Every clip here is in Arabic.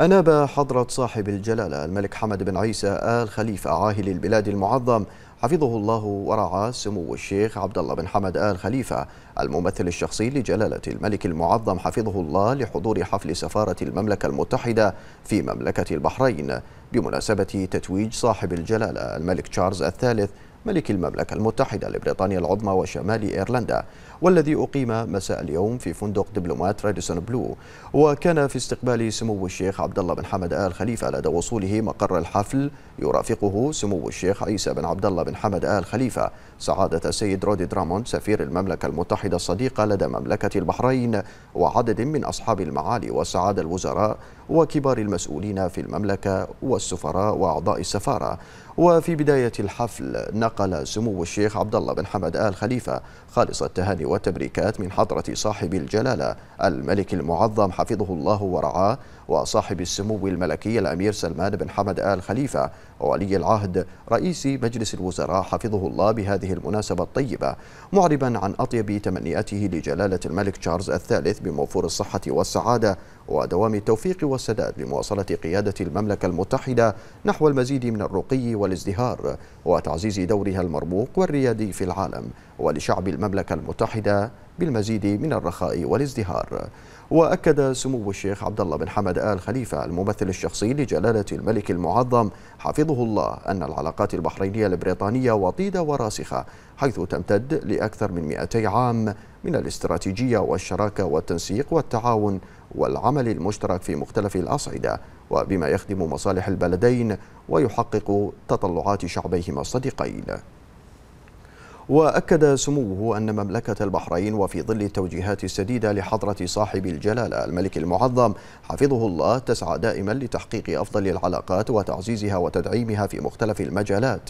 أناب حضرة صاحب الجلالة الملك حمد بن عيسى آل خليفة عاهل البلاد المعظم حفظه الله ورعاه سمو الشيخ عبد الله بن حمد آل خليفة الممثل الشخصي لجلالة الملك المعظم حفظه الله لحضور حفل سفارة المملكة المتحدة في مملكة البحرين بمناسبة تتويج صاحب الجلالة الملك تشارلز الثالث ملك المملكة المتحدة لبريطانيا العظمى وشمال إيرلندا والذي أقيم مساء اليوم في فندق دبلومات راديسون بلو وكان في استقبال سمو الشيخ عبد الله بن حمد آل خليفة لدى وصوله مقر الحفل يرافقه سمو الشيخ عيسى بن عبد الله بن حمد آل خليفة سعادة السيد رودي دراموند سفير المملكة المتحدة الصديقة لدى مملكة البحرين وعدد من أصحاب المعالي والسعادة الوزراء وكبار المسؤولين في المملكة والسفراء وأعضاء السفارة وفي بداية الحفل نقل سمو الشيخ عبد الله بن حمد آل خليفة خالص التهاني والتبريكات من حضرة صاحب الجلالة الملك المعظم حفظه الله ورعاه وصاحب السمو الملكي الأمير سلمان بن حمد آل خليفة وولي العهد رئيس مجلس الوزراء حفظه الله بهذه المناسبة الطيبة معربا عن أطيب تمنياته لجلالة الملك تشارلز الثالث بموفور الصحة والسعادة ودوام التوفيق والسداد لمواصلة قيادة المملكة المتحدة نحو المزيد من الرقي والازدهار وتعزيز دورها المرموق والريادي في العالم ولشعب المملكة المتحدة بالمزيد من الرخاء والازدهار وأكد سمو الشيخ عبد الله بن حمد آل خليفة الممثل الشخصي لجلالة الملك المعظم حفظه الله أن العلاقات البحرينية البريطانية وطيدة وراسخة حيث تمتد لأكثر من 200 عام من الاستراتيجية والشراكة والتنسيق والتعاون والعمل المشترك في مختلف الأصعدة وبما يخدم مصالح البلدين ويحقق تطلعات شعبيهما الصديقين وأكد سموه أن مملكة البحرين وفي ظل التوجيهات السديدة لحضرة صاحب الجلالة الملك المعظم حفظه الله تسعى دائما لتحقيق أفضل العلاقات وتعزيزها وتدعيمها في مختلف المجالات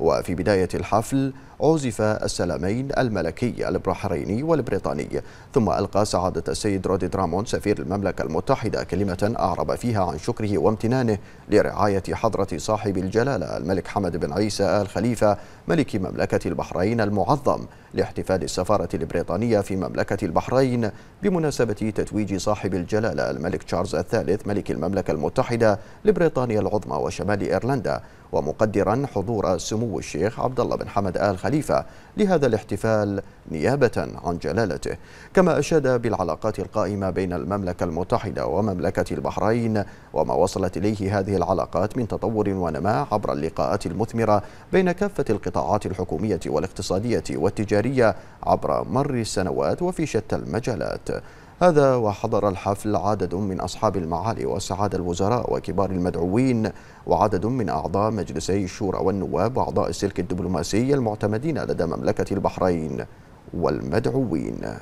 وفي بداية الحفل عزف السلامين الملكي البحريني والبريطاني ثم ألقى سعادة السيد رودي درامون سفير المملكة المتحدة كلمة أعرب فيها عن شكره وامتنانه لرعاية حضرة صاحب الجلالة الملك حمد بن عيسى آل خليفة ملك مملكة البحرين المعظم لاحتفال السفارة البريطانية في مملكة البحرين بمناسبة تتويج صاحب الجلالة الملك تشارلز الثالث ملك المملكة المتحدة لبريطانيا العظمى وشمال إيرلندا ومقدرا حضور سمو الشيخ عبد الله بن حمد آل خليفة لهذا الاحتفال نيابة عن جلالته كما أشاد بالعلاقات القائمة بين المملكة المتحدة ومملكة البحرين وما وصلت إليه هذه العلاقات من تطور ونماء عبر اللقاءات المثمرة بين كافة القطاعات الحكومية والاقتصادية والتجارية التجارية عبر مر السنوات وفي شتى المجالات هذا وحضر الحفل عدد من أصحاب المعالي وسعادة الوزراء وكبار المدعوين وعدد من أعضاء مجلسي الشورى والنواب وأعضاء السلك الدبلوماسي المعتمدين لدى مملكة البحرين والمدعوين